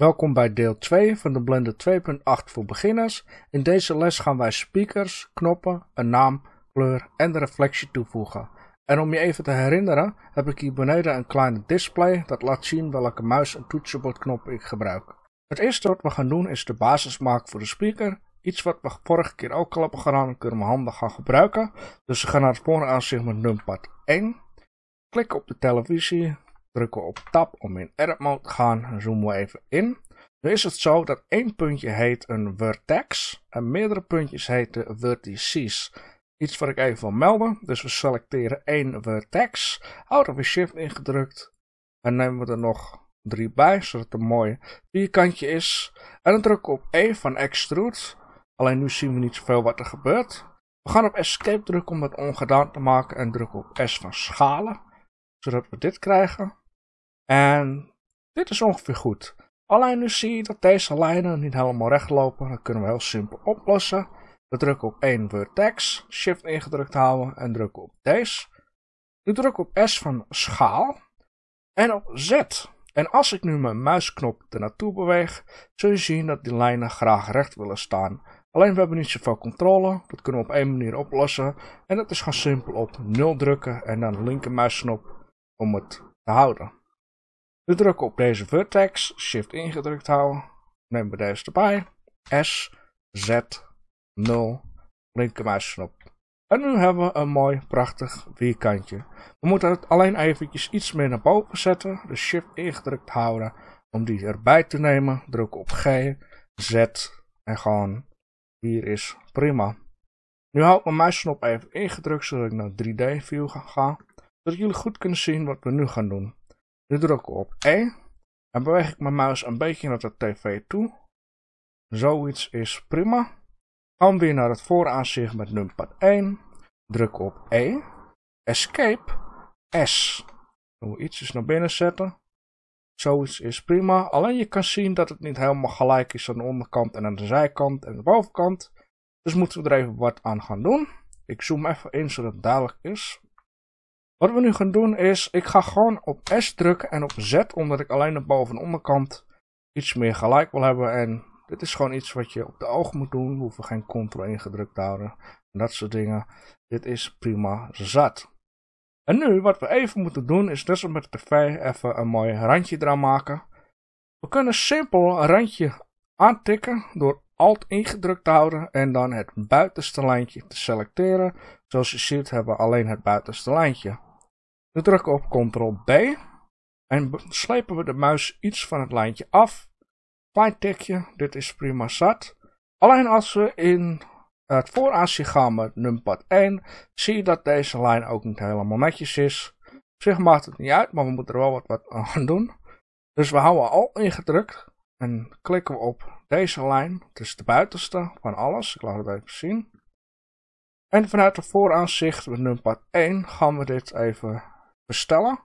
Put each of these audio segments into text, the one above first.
Welkom bij deel 2 van de Blender 2.8 voor beginners. In deze les gaan wij speakers, knoppen, een naam, kleur en de reflectie toevoegen. En om je even te herinneren heb ik hier beneden een kleine display dat laat zien welke muis- en toetsenbordknop ik gebruik. Het eerste wat we gaan doen is de basis maken voor de speaker. Iets wat we vorige keer ook al hebben gedaan en kunnen we handig gaan gebruiken. Dus we gaan naar het vooraanszicht met numpad 1. Klik op de televisie, drukken we op tab om in edit mode te gaan. zoomen we even in. Nu is het zo dat één puntje heet een vertex en meerdere puntjes heten vertices. Iets wat ik even wil melden. Dus we selecteren één vertex, houden we shift ingedrukt en nemen we er nog drie bij, zodat het een mooi vierkantje is. En dan drukken we op E van extrude. Alleen nu zien we niet zoveel wat er gebeurt. We gaan op escape drukken om dat ongedaan te maken en drukken op S van schalen, zodat we dit krijgen. En dit is ongeveer goed. Alleen nu zie je dat deze lijnen niet helemaal recht lopen. Dat kunnen we heel simpel oplossen. We drukken op 1 vertex, shift ingedrukt houden en drukken op deze. Nu druk op S van schaal en op Z. En als ik nu mijn muisknop ernaartoe beweeg, zul je zien dat die lijnen graag recht willen staan. Alleen we hebben niet zoveel controle, dat kunnen we op één manier oplossen. En dat is gewoon simpel op 0 drukken en dan de linker muisknop om het te houden. We drukken op deze vertex, shift ingedrukt houden, nemen we deze erbij, S, Z, 0, linkermuisknop. En nu hebben we een mooi, prachtig vierkantje. We moeten het alleen eventjes iets meer naar boven zetten, dus shift ingedrukt houden, om die erbij te nemen, drukken op G, Z, en gewoon, hier is prima. Nu hou ik mijn muisknop even ingedrukt, zodat ik naar 3D view ga, zodat jullie goed kunnen zien wat we nu gaan doen. Nu druk op E en beweeg ik mijn muis een beetje naar de tv toe. Zoiets is prima. Dan weer naar het vooraanzicht met numpad 1. Druk op E. Escape S. Doen we ietsjes naar binnen zetten. Zoiets is prima. Alleen je kan zien dat het niet helemaal gelijk is aan de onderkant en aan de zijkant en de bovenkant. Dus moeten we er even wat aan gaan doen. Ik zoom even in zodat het duidelijk is. Wat we nu gaan doen is, ik ga gewoon op S drukken en op Z, omdat ik alleen de boven- en onderkant iets meer gelijk wil hebben. En dit is gewoon iets wat je op de oog moet doen, we hoeven geen Ctrl ingedrukt te houden en dat soort dingen. Dit is prima zat. En nu, wat we even moeten doen, is dus met de tv even een mooi randje eraan maken. We kunnen simpel een randje aantikken door Alt ingedrukt te houden en dan het buitenste lijntje te selecteren. Zoals je ziet hebben we alleen het buitenste lijntje. We drukken op Ctrl-B en slepen we de muis iets van het lijntje af. Fijn tikje, dit is prima zat. Alleen als we in het zien gaan met numpad 1, zie je dat deze lijn ook niet helemaal netjes is. Op zich maakt het niet uit, maar we moeten er wel wat, wat aan doen. Dus we houden al ingedrukt en klikken we op deze lijn. Het is de buitenste van alles, ik laat het even zien. En vanuit het vooraanzicht met numpad 1 gaan we dit even bestellen.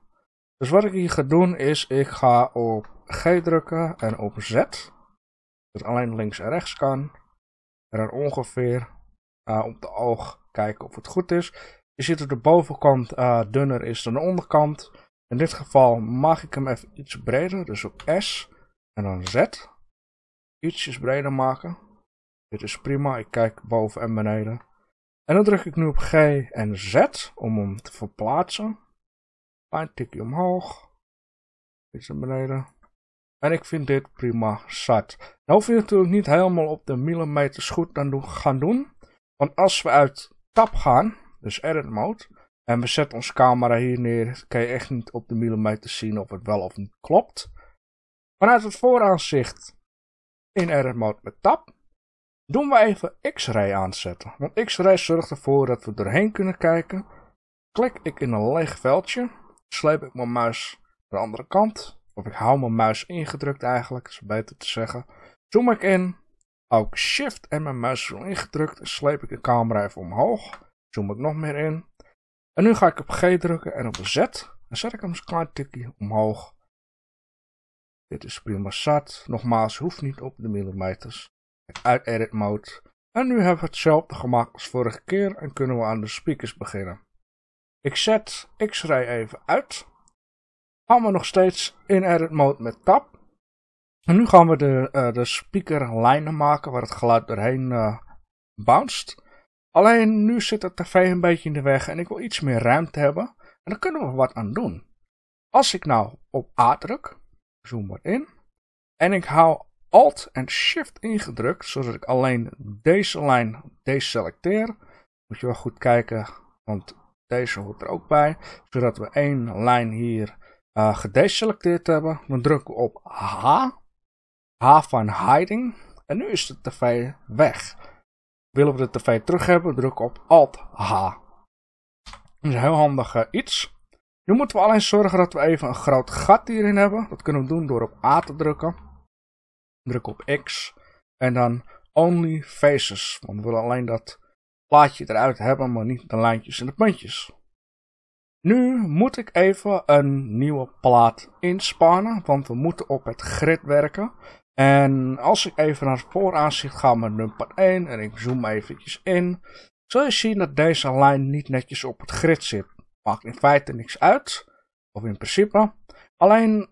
Dus wat ik hier ga doen is, ik ga op G drukken en op Z. Dat dus alleen links en rechts kan. En dan ongeveer eh, op de oog kijken of het goed is. Je ziet dat de bovenkant eh, dunner is dan de onderkant. In dit geval mag ik hem even iets breder. Dus op S en dan Z. Ietsjes breder maken. Dit is prima. Ik kijk boven en beneden. En dan druk ik nu op G en Z om hem te verplaatsen. Een tikje omhoog. Iets naar beneden. En ik vind dit prima zat. Nou hoef je natuurlijk niet helemaal op de millimeters goed aan gaan doen. Want als we uit tab gaan, dus edit mode, en we zetten onze camera hier neer, kan je echt niet op de millimeter zien of het wel of niet klopt. Vanuit het vooraanzicht in edit mode met tab, doen we even X-ray aanzetten. Want X-ray zorgt ervoor dat we doorheen kunnen kijken. Klik ik in een leeg veldje sleep ik mijn muis de andere kant. Of ik hou mijn muis ingedrukt eigenlijk, is beter te zeggen. Zoom ik in, hou ik shift en mijn muis zo ingedrukt. En sleep ik de camera even omhoog. Zoom ik nog meer in. En nu ga ik op G drukken en op Z. Dan zet ik hem een klein tikje omhoog. Dit is prima zat. Nogmaals, hoeft niet op de millimeters. Uit edit mode. En nu hebben we hetzelfde gemaakt als vorige keer en kunnen we aan de speakers beginnen. Ik zet X-Ray even uit. Gaan we nog steeds in edit mode met tab. En nu gaan we de, uh, de speaker lijnen maken waar het geluid doorheen uh, eh, bounced. Alleen nu zit het tv een beetje in de weg en ik wil iets meer ruimte hebben. En daar kunnen we wat aan doen. Als ik nou op A druk, zoom wat in. En ik hou Alt en Shift ingedrukt, zodat ik alleen deze lijn deselecteer. Moet je wel goed kijken, want deze hoort er ook bij. Zodat we één lijn hier uh, gedeselecteerd hebben. Dan drukken we op H. H van hiding. En nu is de tv weg. Willen we de tv terug hebben, druk op Alt H. Dat is een heel handig eh, iets. Nu moeten we alleen zorgen dat we even een groot gat hierin hebben. Dat kunnen we doen door op A te drukken. Druk op X. En dan Only Faces. Want we willen alleen dat plaatje eruit hebben, maar niet de lijntjes en de puntjes. Nu moet ik even een nieuwe plaat inspannen, want we moeten op het grid werken. En als ik even naar het vooraanzicht ga met nummer 1 en ik zoom eventjes in, zul je zien dat deze lijn niet netjes op het grid zit. Maakt in feite niks uit, of in principe. Alleen,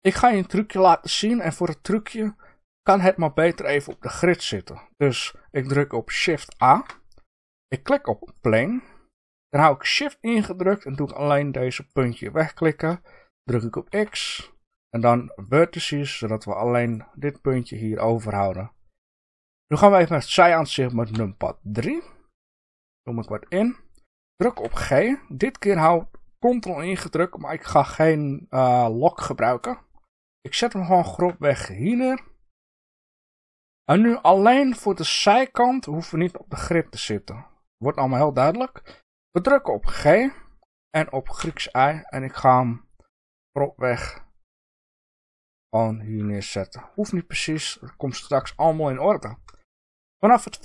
ik ga je een trucje laten zien en voor het trucje kan het maar beter even op de grid zitten. Dus ik druk op Shift A. Ik klik op plane. Dan hou ik shift ingedrukt en doe ik alleen deze puntje wegklikken. Druk ik op X. En dan vertices, zodat we alleen dit puntje hier overhouden. Nu gaan we even naar het zijaanzicht met numpad 3. Noem ik wat in. Druk op G. Dit keer hou ik Ctrl ingedrukt, maar ik ga geen uh, lock gebruiken. Ik zet hem gewoon grofweg hier En nu alleen voor de zijkant hoeven we niet op de grip te zitten wordt allemaal heel duidelijk. We drukken op G en op Grieks I en ik ga hem propweg gewoon hier neerzetten. Hoeft niet precies, Het komt straks allemaal in orde. Vanaf het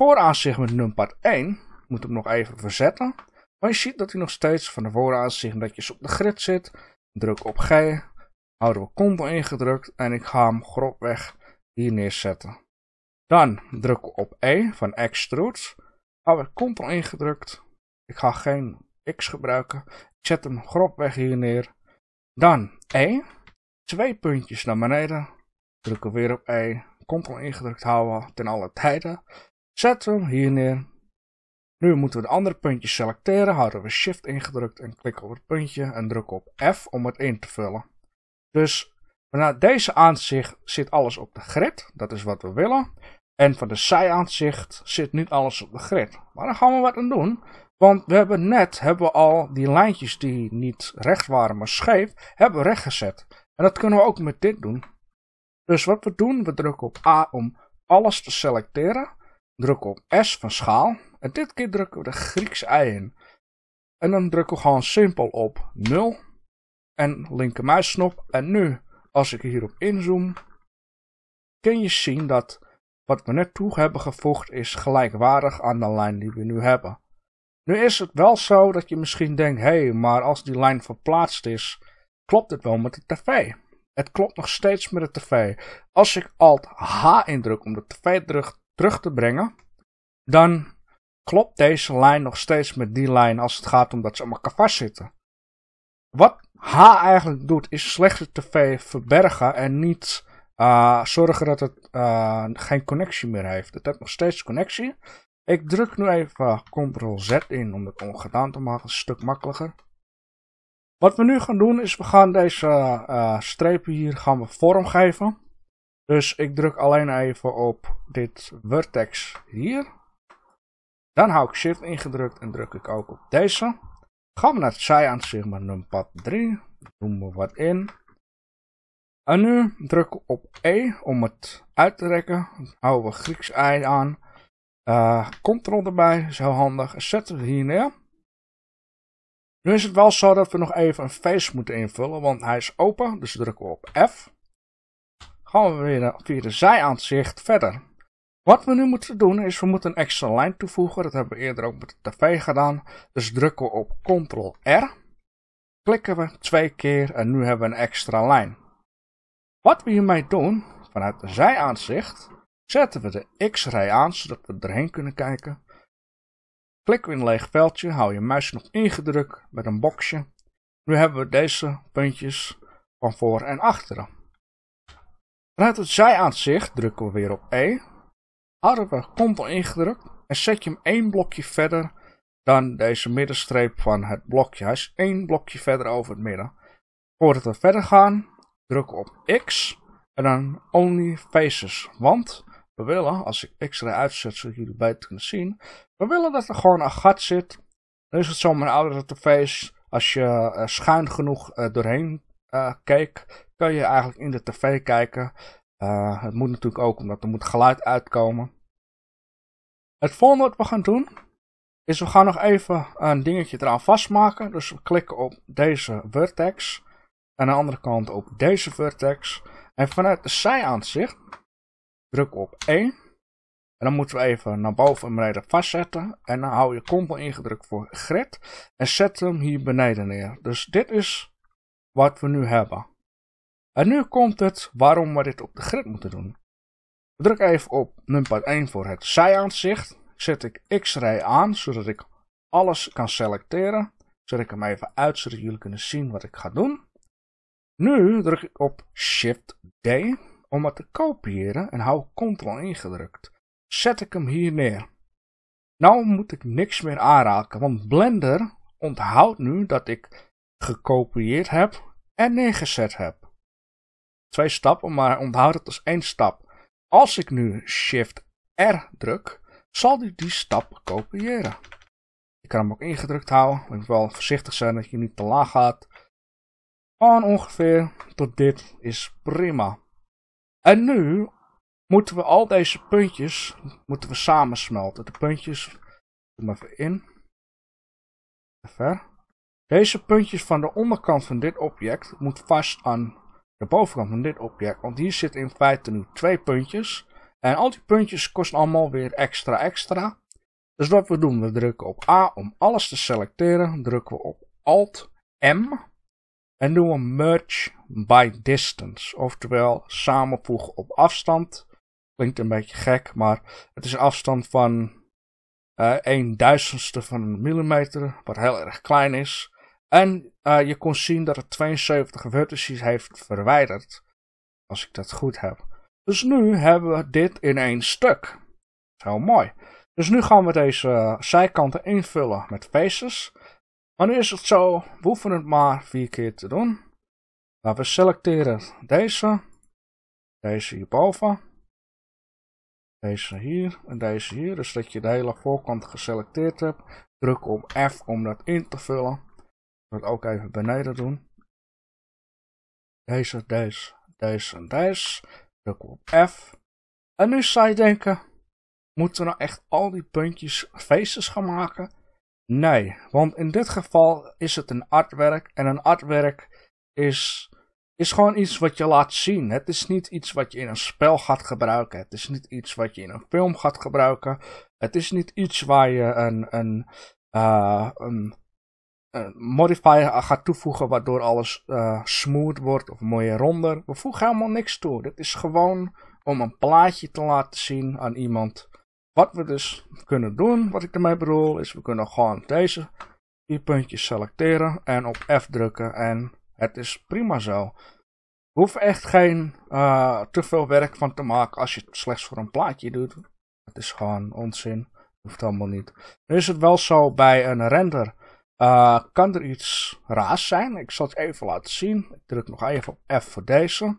met numpad 1 moet ik hem nog even verzetten. Maar je ziet dat hij nog steeds van de vooraan je op de grid zit. Druk op G, houden we combo ingedrukt en ik ga hem grofweg hier neerzetten. Dan druk op E van extrude ik Ctrl ingedrukt. Ik ga geen X gebruiken. zet hem weg hier neer. Dan E. Twee puntjes naar beneden. Drukken weer op E. Ctrl ingedrukt houden ten alle tijden. Zet hem hier neer. Nu moeten we de andere puntjes selecteren. Houden we shift ingedrukt en klikken op het puntje. En drukken op F om het in te vullen. Dus vanuit deze aanzicht zit alles op de grid. Dat is wat we willen. En van de zijaanzicht zit niet alles op de grid. Maar dan gaan we wat aan doen. Want we hebben net hebben we al die lijntjes die niet recht waren, maar scheef, hebben we recht gezet. En dat kunnen we ook met dit doen. Dus wat we doen, we drukken op A om alles te selecteren. Drukken op S van schaal. En dit keer drukken we de Grieks I in. En dan drukken we gewoon simpel op 0. En linker En nu, als ik hierop inzoom, kun je zien dat wat we net toe hebben gevoegd is gelijkwaardig aan de lijn die we nu hebben. Nu is het wel zo dat je misschien denkt, hé, hey, maar als die lijn verplaatst is, klopt het wel met de tv? Het klopt nog steeds met de tv. Als ik Alt H indruk om de tv terug, terug te brengen, dan klopt deze lijn nog steeds met die lijn als het gaat om dat ze allemaal elkaar zitten. Wat H eigenlijk doet, is slechts de tv verbergen en niet Ah, zorgen dat het ah, geen connectie meer heeft. Het heeft nog steeds connectie. Ik druk nu even Ctrl-Z in om het ongedaan te maken. Een stuk makkelijker. Wat we nu gaan doen is we gaan deze ah, strepen hier gaan we vorm geven. Dus ik druk alleen even op dit vertex hier. Dan hou ik shift ingedrukt en druk ik ook op deze. Gaan we naar het zij aan, zeg maar 3. Doen we wat in. En nu druk op E om het uit te trekken. Houden we Grieks ei aan. Uh, eh, Ctrl erbij, is heel handig. Zetten we hier neer. Nu is het wel zo dat we nog even een face moeten invullen, want hij is open. Dus drukken we op F. Gaan we weer eh, via de zijaanzicht verder. Wat we nu moeten doen is, we moeten een extra lijn toevoegen. Dat hebben we eerder ook met de tv gedaan. Dus drukken we op Ctrl R. Klikken we twee keer en nu hebben we een extra lijn. Wat we hiermee doen, vanuit de zijaanzicht, zetten we de X-rij aan, zodat we erheen kunnen kijken. Klikken we in een leeg veldje, hou je muis nog ingedrukt met een boxje. Nu hebben we deze puntjes van voor en achteren. Vanuit het zijaanzicht drukken we weer op E. Houden we Ctrl ingedrukt en zet je hem één blokje verder dan deze middenstreep van het blokje. Hij is één blokje verder over het midden. Voordat we verder gaan, druk op X en dan Only Faces. Want we willen, als ik X eruit zet, zodat jullie beter kunnen zien, we willen dat er gewoon een gat zit. Dan is het zo mijn oudere interface, als je eh, schuin genoeg eh, doorheen eh, keek, kun je eigenlijk in de tv kijken. het moet natuurlijk ook, omdat er moet geluid uitkomen. Het volgende wat we gaan doen, is we gaan nog even een dingetje eraan vastmaken. Dus we klikken op deze vertex. Aan de andere kant op deze vertex. En vanuit de zijaanzicht druk op 1. En dan moeten we even naar boven en beneden vastzetten. En dan hou je combo ingedrukt voor grid. En zet hem hier beneden neer. Dus dit is wat we nu hebben. En nu komt het waarom we dit op de grid moeten doen. druk even op numpad 1 voor het zijaanzicht. Zet ik X-ray aan, zodat ik alles kan selecteren. Zet ik hem even uit, zodat jullie kunnen zien wat ik ga doen. Nu druk ik op Shift D om het te kopiëren en hou Ctrl ingedrukt. Zet ik hem hier neer. Nou moet ik niks meer aanraken, want Blender onthoudt nu dat ik gekopieerd heb en neergezet heb. Twee stappen, maar onthoud het als één stap. Als ik nu Shift R druk, zal hij die stap kopiëren. Ik kan hem ook ingedrukt houden. ik moet wel voorzichtig zijn dat je niet te laag gaat aan ongeveer tot dit is prima. En nu moeten we al deze puntjes moeten we samensmelten. De puntjes, doe maar even in. Even. Deze puntjes van de onderkant van dit object moet vast aan de bovenkant van dit object. Want hier zitten in feite nu twee puntjes. En al die puntjes kosten allemaal weer extra extra. Dus wat we doen, we drukken op A om alles te selecteren. Drukken we op Alt M en doen we merge by distance. Oftewel samenvoegen op afstand. Klinkt een beetje gek, maar het is afstand van 1 eh, duizendste van een millimeter, wat heel erg klein is. En eh, je kon zien dat het 72 vertices heeft verwijderd. Als ik dat goed heb. Dus nu hebben we dit in één stuk. heel mooi. Dus nu gaan we deze eh, zijkanten invullen met faces. Maar nu is het zo, we hoeven het maar vier keer te doen. we selecteren deze, deze hierboven, deze hier en deze hier. Dus dat je de hele voorkant geselecteerd hebt. Druk op F om dat in te vullen. Ik het ook even beneden doen. Deze, deze, deze en deze. Druk op F. En nu zou je denken, moeten we nou echt al die puntjes feestjes gaan maken? Nee, want in dit geval is het een artwerk. En een artwerk is, is gewoon iets wat je laat zien. Het is niet iets wat je in een spel gaat gebruiken. Het is niet iets wat je in een film gaat gebruiken. Het is niet iets waar je een, een, uh, een, modifier gaat toevoegen waardoor alles eh, smooth wordt of mooier ronder. We voegen helemaal niks toe. Dit is gewoon om een plaatje te laten zien aan iemand wat we dus kunnen doen, wat ik ermee bedoel, is we kunnen gewoon deze vier puntjes selecteren en op F drukken en het is prima zo. Hoef echt geen eh, te veel werk van te maken als je het slechts voor een plaatje doet. Het is gewoon onzin. Hoeft allemaal niet. Nu is het wel zo bij een render. Eh, kan er iets raars zijn? Ik zal het even laten zien. Ik druk nog even op F voor deze.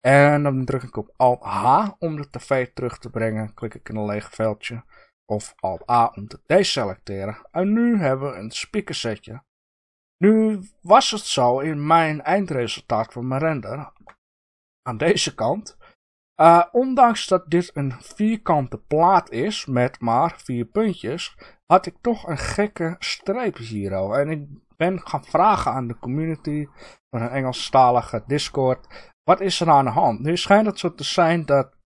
En dan druk ik op Alt-H om de tv terug te brengen. Klik ik in een leeg veldje. Of Alt-A om te deselecteren. En nu hebben we een setje. Nu was het zo in mijn eindresultaat van mijn render. Aan deze kant. Eh, ondanks dat dit een vierkante plaat is met maar vier puntjes, had ik toch een gekke streep hier al. En ik ben gaan vragen aan de community van een Engelstalige Discord wat is er nou aan de hand? Nu schijnt het zo te zijn dat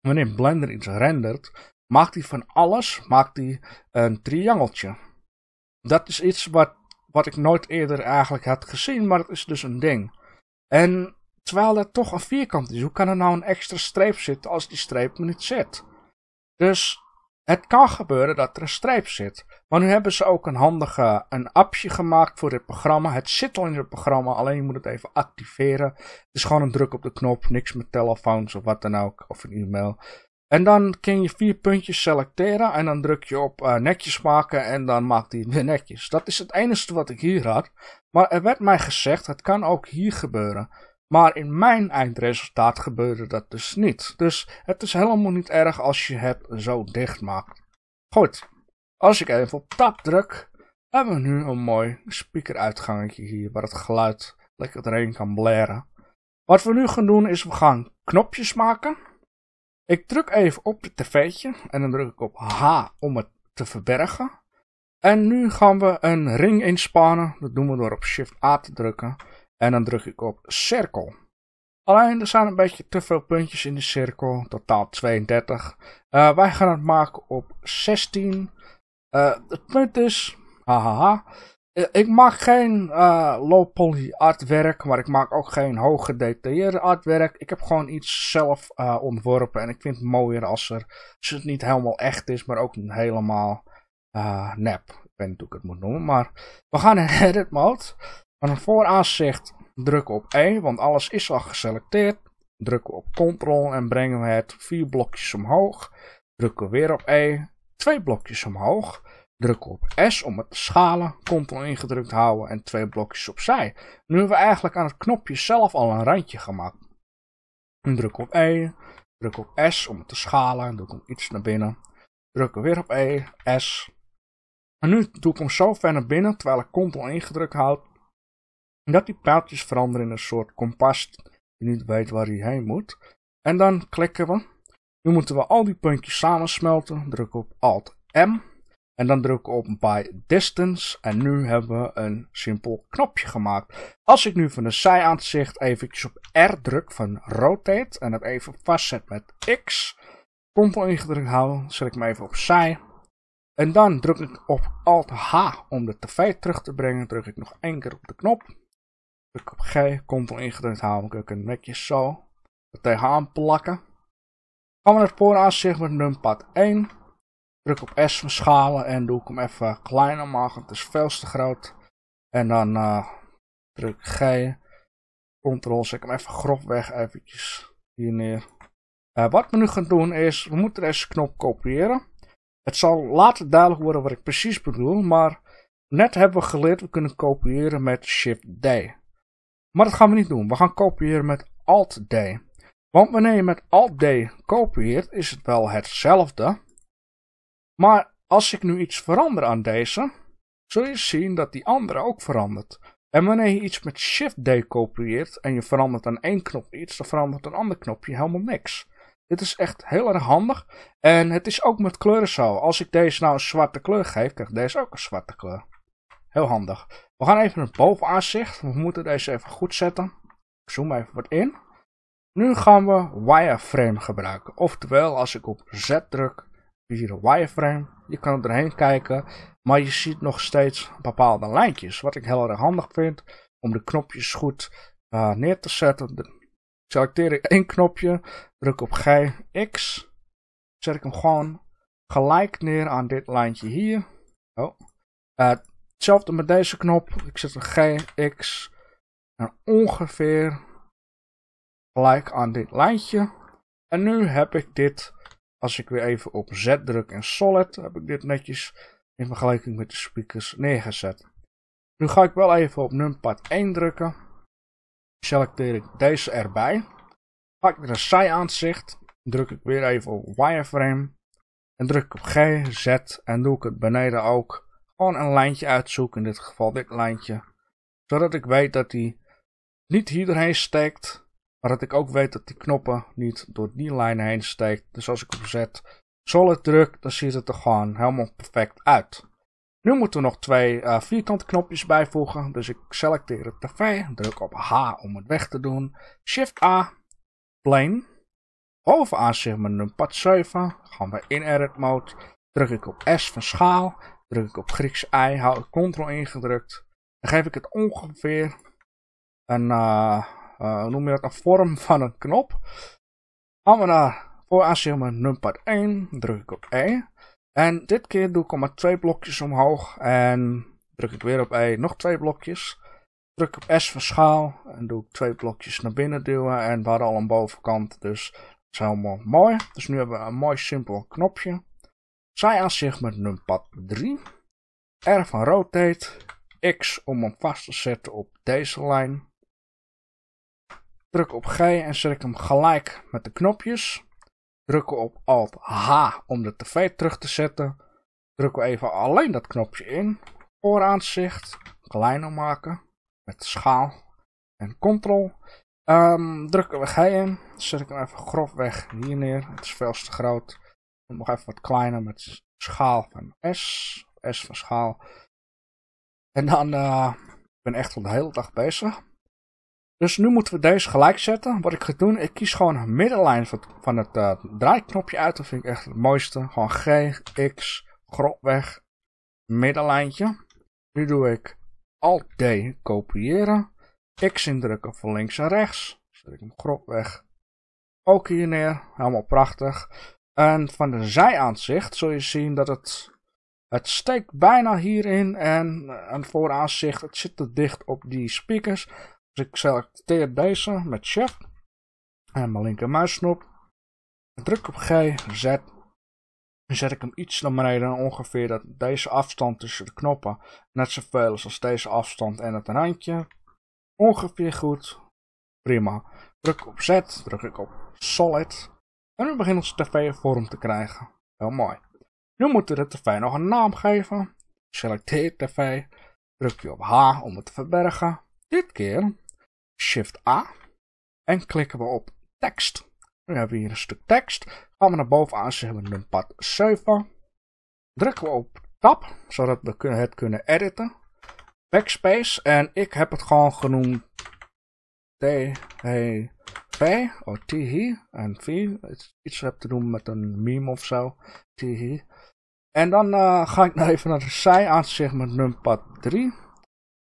wanneer Blender iets rendert, maakt hij van alles maakt hij een triangeltje. Dat is iets wat, wat ik nooit eerder eigenlijk had gezien, maar het is dus een ding. En terwijl dat toch een vierkant is, hoe kan er nou een extra streep zitten als die streep er niet zit? Dus het kan gebeuren dat er een streep zit. Maar nu hebben ze ook een handige een appje gemaakt voor dit programma. Het zit al in het programma, alleen je moet het even activeren. Het is gewoon een druk op de knop, niks met telefoons of wat dan ook, of een e-mail. En dan kun je vier puntjes selecteren en dan druk je op uh, netjes maken en dan maakt hij weer netjes. Dat is het enige wat ik hier had. Maar er werd mij gezegd, het kan ook hier gebeuren. Maar in mijn eindresultaat gebeurde dat dus niet. Dus het is helemaal niet erg als je het zo dicht maakt. Goed, als ik even op tab druk, hebben we nu een mooi speakeruitgangetje hier waar het geluid lekker erin kan blaren. Wat we nu gaan doen is we gaan knopjes maken. Ik druk even op het tv'tje en dan druk ik op H om het te verbergen. En nu gaan we een ring inspannen. Dat doen we door op Shift A te drukken. En dan druk ik op cirkel. Alleen er zijn een beetje te veel puntjes in de cirkel. Totaal 32. Eh, wij gaan het maken op 16. Eh, het punt is. Hahaha. Eh, ik maak geen uh, low poly artwerk, maar ik maak ook geen hoog gedetailleerde artwerk. Ik heb gewoon iets zelf ontworpen en ik vind het mooier als, er, het niet helemaal echt is, maar ook niet helemaal nep. Ik weet niet hoe ik het moet noemen, maar we gaan in edit mode. Van een vooraanszicht drukken we op E, want alles is al geselecteerd. Drukken we op Ctrl en brengen we het vier blokjes omhoog. Drukken we weer op E, twee blokjes omhoog. Drukken we op S om het te schalen, Ctrl ingedrukt houden en twee blokjes opzij. Nu hebben we eigenlijk aan het knopje zelf al een randje gemaakt. druk op E, druk op S om het te schalen, doe ik iets naar binnen. Drukken weer op E, S. En nu doe ik hem zo ver naar binnen, terwijl ik Ctrl ingedrukt houd. Dat die pijltjes veranderen in een soort kompas die niet weet waar hij heen moet. En dan klikken we. Nu moeten we al die puntjes samensmelten. Druk op Alt M. En dan druk we op by distance. En nu hebben we een simpel knopje gemaakt. Als ik nu van de zij even even op R druk van rotate. En dat even vastzet met X. Ctrl ingedrukt houden. Zet ik hem even op zij. En dan druk ik op Alt H om de tv terug te brengen. Druk ik nog één keer op de knop druk op G, Ctrl ingedrukt houden, ik kun een netjes zo er tegenaan plakken. Gaan we naar het pooraanzicht met numpad 1. Druk op S van schalen en doe ik hem even kleiner maken, het is veel te groot. En dan eh, druk G, Ctrl, zet ik hem even grof weg, eventjes hier neer. Eh, wat we nu gaan doen is, we moeten deze knop kopiëren. Het zal later duidelijk worden wat ik precies bedoel, maar net hebben we geleerd, we kunnen kopiëren met Shift D. Maar dat gaan we niet doen. We gaan kopiëren met Alt-D. Want wanneer je met Alt-D kopieert, is het wel hetzelfde. Maar als ik nu iets verander aan deze, zul je zien dat die andere ook verandert. En wanneer je iets met Shift-D kopieert en je verandert aan één knop iets, dan verandert een ander knopje helemaal niks. Dit is echt heel erg handig. En het is ook met kleuren zo. Als ik deze nou een zwarte kleur geef, krijgt deze ook een zwarte kleur. Heel handig. We gaan even naar het bovenaanzicht. We moeten deze even goed zetten. Ik zoom even wat in. Nu gaan we wireframe gebruiken. Oftewel, als ik op Z druk, zie je de wireframe. Je kan er doorheen kijken, maar je ziet nog steeds bepaalde lijntjes. Wat ik heel erg handig vind, om de knopjes goed eh, neer te zetten. Selecteer ik één knopje, druk op G, X. Zet ik hem gewoon gelijk neer aan dit lijntje hier. Oh. Uh, Hetzelfde met deze knop. Ik zet een GX. En ongeveer gelijk aan dit lijntje. En nu heb ik dit, als ik weer even op Z druk en Solid, heb ik dit netjes in vergelijking met de speakers neergezet. Nu ga ik wel even op numpad 1 drukken. Selecteer ik deze erbij. Pak ik naar een zijaanzicht. Druk ik weer even op wireframe. En druk op G, Z en doe ik het beneden ook gewoon een lijntje uitzoeken, in dit geval dit lijntje. Zodat ik weet dat die niet hierheen steekt, maar dat ik ook weet dat die knoppen niet door die lijn heen steekt. Dus als ik hem zet solid druk, dan ziet het er gewoon helemaal perfect uit. Nu moeten we nog twee uh, vierkante knopjes bijvoegen. Dus ik selecteer het tv, druk op H om het weg te doen. Shift A, plane. Bovenaan zit mijn numpad 7, gaan we in edit mode. Druk ik op S van schaal druk ik op Grieks I, hou ik Ctrl ingedrukt. Dan geef ik het ongeveer een, eh, eh, noem je dat, een vorm van een knop. Gaan we naar voor aanzien numpad 1, druk ik op E. En dit keer doe ik al maar twee blokjes omhoog en druk ik weer op E, nog twee blokjes. Druk op S van schaal en doe ik twee blokjes naar binnen duwen en we hadden al een bovenkant, dus dat is helemaal mooi. Dus nu hebben we een mooi simpel knopje. Zij aanzicht met numpad 3. R van rotate. X om hem vast te zetten op deze lijn. Druk op G en zet ik hem gelijk met de knopjes. Drukken op Alt H om de tv terug te zetten. Drukken even alleen dat knopje in. Vooraanzicht. Kleiner maken. Met schaal. En Ctrl. Um, ehm, drukken we G in. Zet ik hem even grofweg hier neer. Het is veel te groot nog even wat kleiner met schaal van S. S van schaal. En dan, uh, ik ben echt al de hele dag bezig. Dus nu moeten we deze gelijk zetten. Wat ik ga doen, ik kies gewoon middenlijn van het, van het eh, draaiknopje uit. Dat vind ik echt het mooiste. Gewoon G, X, grofweg, middenlijntje. Nu doe ik Alt D kopiëren. X indrukken van links en rechts. Zet ik hem grofweg ook hier neer. Helemaal prachtig. En van de zijaanzicht zul je zien dat het, het steekt bijna hierin. En eh, een vooraanzicht, het zit te dicht op die speakers. Dus ik selecteer deze met shift. En mijn linker Druk op G, Z. Dan zet ik hem iets naar beneden. Ongeveer dat deze afstand tussen de knoppen. Net zoveel als deze afstand en het randje. Ongeveer goed. Prima. Druk op Z. Druk ik op Solid. En we beginnen onze tv vorm te krijgen. Heel mooi. Nu moeten we de tv nog een naam geven. Selecteer tv. Druk je op H om het te verbergen. Dit keer Shift A. En klikken we op tekst. Nu hebben we hier een stuk tekst. Gaan we naar bovenaan, zeggen we numpad 7. Drukken we op tab, zodat we het kunnen editen. Backspace. En ik heb het gewoon genoemd. T, 2 of tihi en V. Iets hebt te doen met een meme of zo. Tihi. En dan eh, ga ik nou even naar de zij-aanzicht met numpad 3.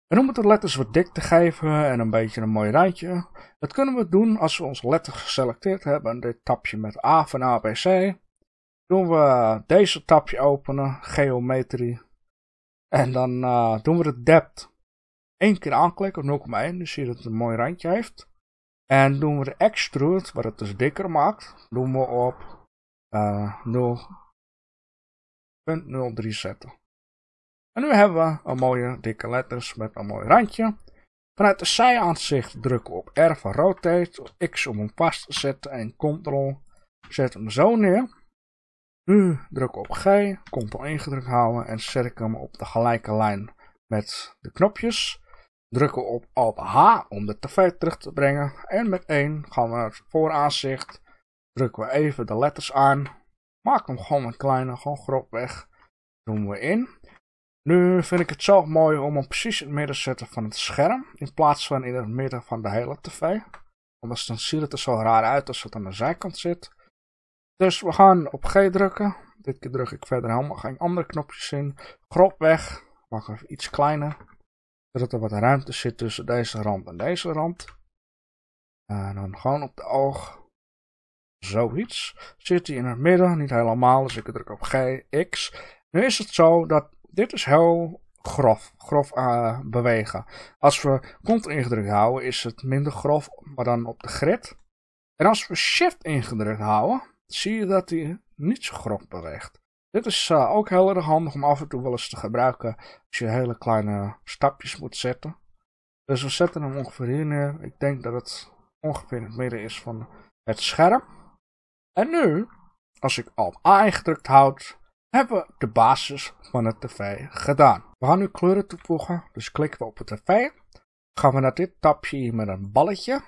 En om het de letters wat dik te geven en een beetje een mooi randje. Dat kunnen we doen als we onze letter geselecteerd hebben. Dit tapje met A van ABC. Doen we deze tapje openen, geometrie. En dan eh, doen we de depth. Eén keer aanklikken, 0,1. Dan zie je dat het een mooi randje heeft. En doen we de extrude, wat het dus dikker maakt, doen we op 0.03 eh, zetten. En nu hebben we een mooie dikke letters met een mooi randje. Vanuit de zijaanzicht drukken we op R van rotate, X om hem vast te zetten en Ctrl. Zet hem zo neer. Nu drukken op G, Ctrl ingedrukt houden en zet ik hem op de gelijke lijn met de knopjes drukken op Alt H om de tv terug te brengen. En met 1 gaan we naar het vooraanzicht. Drukken we even de letters aan. Maak hem gewoon een kleine, gewoon grof weg. Doen we in. Nu vind ik het zo mooi om hem precies in het midden te zetten van het scherm. In plaats van in het midden van de hele tv. Anders dan ziet het er zo raar uit als het aan de zijkant zit. Dus we gaan op G drukken. Dit keer druk ik verder helemaal geen andere knopjes in. Grof weg. Maak even iets kleiner zodat er wat ruimte zit tussen deze rand en deze rand. En dan gewoon op de oog. Zoiets. Zit hij in het midden, niet helemaal, dus ik druk op G, X. Nu is het zo dat dit is heel grof, grof uh, bewegen. Als we kont ingedrukt houden is het minder grof, maar dan op de grid. En als we shift ingedrukt houden, zie je dat hij niet zo grof beweegt. Dit is eh, ook heel erg handig om af en toe wel eens te gebruiken als je hele kleine stapjes moet zetten. Dus we zetten hem ongeveer hier neer. Ik denk dat het ongeveer in het midden is van het scherm. En nu, als ik op A ingedrukt houd, hebben we de basis van het tv gedaan. We gaan nu kleuren toevoegen, dus klikken we op het tv. Gaan we naar dit tapje hier met een balletje.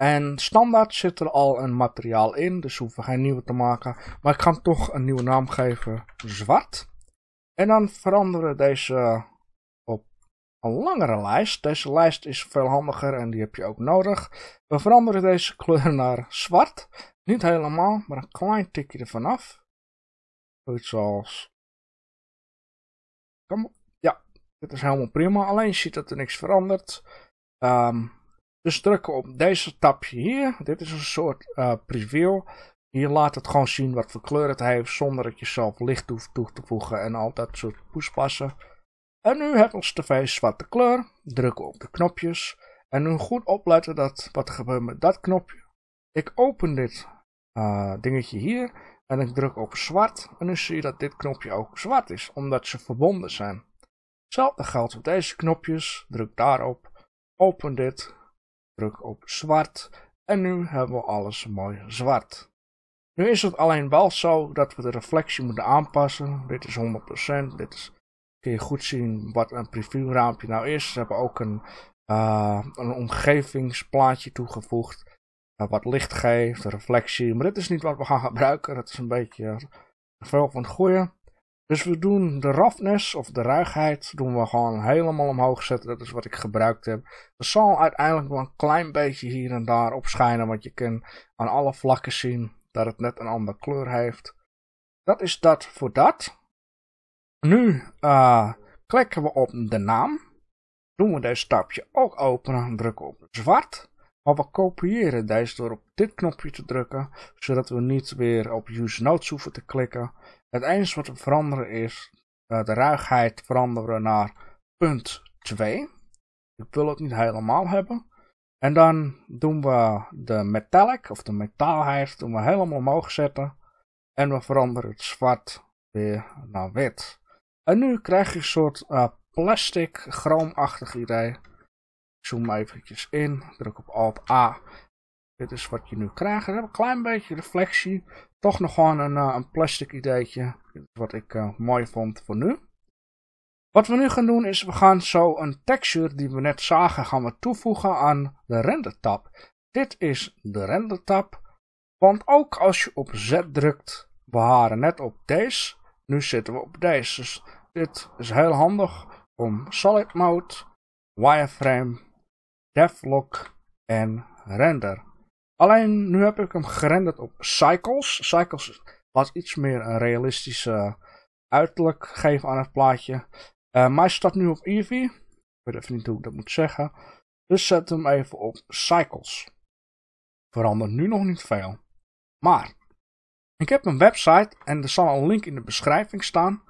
En standaard zit er al een materiaal in, dus hoeven we geen nieuwe te maken. Maar ik ga hem toch een nieuwe naam geven, zwart. En dan veranderen deze op een langere lijst. Deze lijst is veel handiger en die heb je ook nodig. We veranderen deze kleur naar zwart. Niet helemaal, maar een klein tikje ervan af. Zoiets als... Kom Ja, dit is helemaal prima. Alleen je ziet dat er niks verandert. Ehm. Dus drukken op deze tapje hier. Dit is een soort uh, eh, preview. Hier laat het gewoon zien wat voor kleur het heeft. Zonder dat je zelf licht hoeft toe te voegen en al dat soort poespassen. En nu heeft ons tv zwarte kleur. Drukken op de knopjes. En nu goed opletten dat, wat er gebeurt met dat knopje. Ik open dit eh, dingetje hier. En ik druk op zwart. En nu zie je dat dit knopje ook zwart is. Omdat ze verbonden zijn. Hetzelfde geldt voor deze knopjes. Druk daarop. Open dit druk op zwart. En nu hebben we alles mooi zwart. Nu is het alleen wel zo dat we de reflectie moeten aanpassen. Dit is 100%. Dit is, kun je goed zien wat een previewraampje nou is. Ze hebben ook een, eh, een omgevingsplaatje toegevoegd. Uh, wat licht geeft, reflectie. Maar dit is niet wat we gaan gebruiken. Dat is een beetje veel van het goede. Dus we doen de roughness of de ruigheid doen we gewoon helemaal omhoog zetten. Dat is wat ik gebruikt heb. Er zal uiteindelijk wel een klein beetje hier en daar opschijnen, Want je kan aan alle vlakken zien dat het net een andere kleur heeft. Dat is dat voor dat. Nu eh, klikken we op de naam. Doen we deze stapje ook openen. Drukken op zwart. Maar we kopiëren deze door op dit knopje te drukken. Zodat we niet weer op Use Notes hoeven te klikken het enige wat we veranderen is de ruigheid veranderen naar punt 2. Ik wil het niet helemaal hebben. En dan doen we de metallic, of de metaalheid, doen we helemaal omhoog zetten. En we veranderen het zwart weer naar wit. En nu krijg je een soort eh, plastic, chroomachtig idee. Ik zoom even in, druk op Alt A. Dit is wat je nu krijgt. We hebben een klein beetje reflectie toch nog gewoon een, eh, een plastic ideetje. Wat ik eh, mooi vond voor nu. Wat we nu gaan doen is, we gaan zo een texture die we net zagen, gaan we toevoegen aan de render tab. Dit is de render tab, want ook als je op Z drukt, we waren net op deze, nu zitten we op deze. Dus dit is heel handig om solid mode, wireframe, devlock en render. Alleen nu heb ik hem gerenderd op Cycles. Cycles laat iets meer een realistische uiterlijk geven aan het plaatje. Uh, maar hij staat nu op Eevee. Ik weet even niet hoe ik dat moet zeggen. Dus zet hem even op Cycles. Verandert nu nog niet veel. Maar, ik heb een website en er zal een link in de beschrijving staan.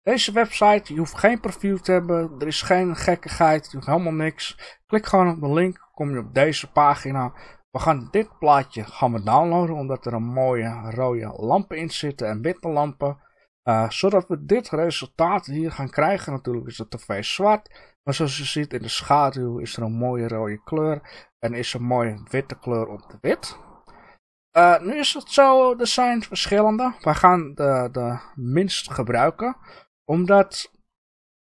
Deze website, je hoeft geen profiel te hebben, er is geen gekkigheid, je helemaal niks. Klik gewoon op de link, kom je op deze pagina. We gaan dit plaatje gaan we downloaden omdat er een mooie rode lampen in zitten en witte lampen. Eh, zodat we dit resultaat hier gaan krijgen. Natuurlijk is de tv zwart. Maar zoals je ziet in de schaduw is er een mooie rode kleur. En is er een mooie witte kleur op de wit. Eh, nu is het zo, er zijn verschillende. We gaan de, de minst gebruiken. Omdat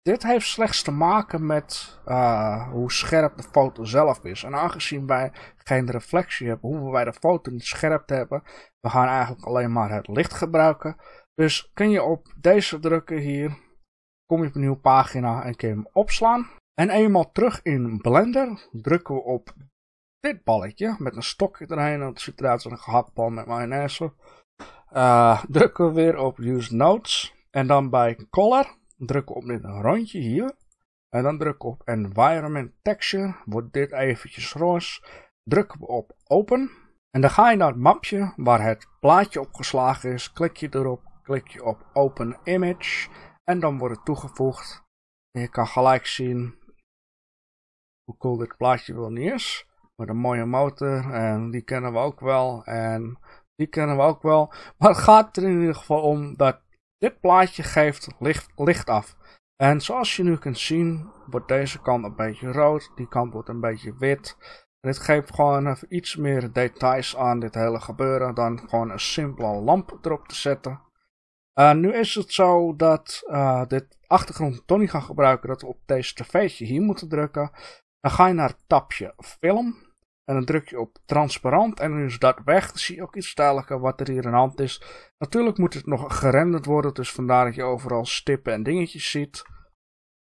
dit heeft slechts te maken met eh, hoe scherp de foto zelf is. En aangezien wij geen reflectie hebben, hoeven wij de foto niet scherp te hebben. We gaan eigenlijk alleen maar het licht gebruiken. Dus kun je op deze drukken hier, kom je op een nieuwe pagina en kun je hem opslaan. En eenmaal terug in Blender drukken we op dit balletje met een stokje erheen. Het ziet eruit als een gehaktbal met mayonaise. Uh, drukken we weer op Use Notes. En dan bij Color druk op dit rondje hier. En dan druk op Environment Texture. Wordt dit eventjes roze. druk we op Open. En dan ga je naar het mapje waar het plaatje opgeslagen is. Klik je erop. Klik je op Open Image. En dan wordt het toegevoegd. En je kan gelijk zien hoe cool dit plaatje wel niet is. Met een mooie motor. En die kennen we ook wel. En die kennen we ook wel. Maar het gaat er in ieder geval om dat dit plaatje geeft licht, licht af. En zoals je nu kunt zien, wordt deze kant een beetje rood, die kant wordt een beetje wit. Dit geeft gewoon even iets meer details aan dit hele gebeuren dan gewoon een simpele lamp erop te zetten. nu is het zo dat uh, dit achtergrond Tony gaat gebruiken, dat we op deze tv'tje hier moeten drukken. Dan ga je naar het tapje film. En dan druk je op transparant en nu is dat weg. Dan zie je ook iets duidelijker wat er hier aan de hand is. Natuurlijk moet het nog gerenderd worden, dus vandaar dat je overal stippen en dingetjes ziet.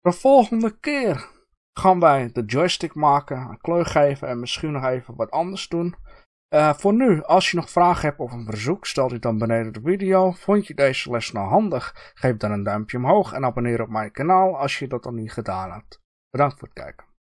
De volgende keer gaan wij de joystick maken, een kleur geven en misschien nog even wat anders doen. Eh, voor nu, als je nog vragen hebt of een verzoek, stel die dan beneden de video. Vond je deze les nou handig? Geef dan een duimpje omhoog en abonneer op mijn kanaal als je dat dan niet gedaan hebt. Bedankt voor het kijken.